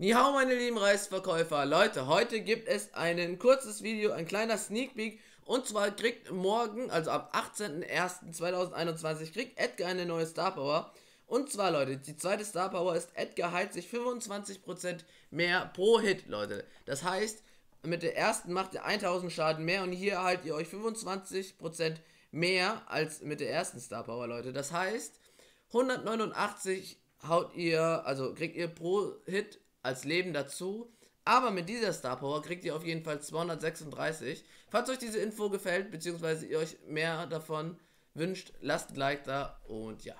Nihau meine lieben Reisverkäufer, Leute, heute gibt es ein kurzes Video, ein kleiner Sneak Peek und zwar kriegt morgen, also ab 18.01.2021, kriegt Edgar eine neue Star Power. Und zwar, Leute, die zweite Star Power ist, Edgar heilt sich 25% mehr pro Hit, Leute. Das heißt, mit der ersten macht ihr 1000 Schaden mehr und hier erhaltet ihr euch 25% mehr als mit der ersten Star Power, Leute. Das heißt, 189 haut ihr, also kriegt ihr pro Hit als Leben dazu. Aber mit dieser Star Power kriegt ihr auf jeden Fall 236. Falls euch diese Info gefällt, beziehungsweise ihr euch mehr davon wünscht, lasst ein Like da und ja.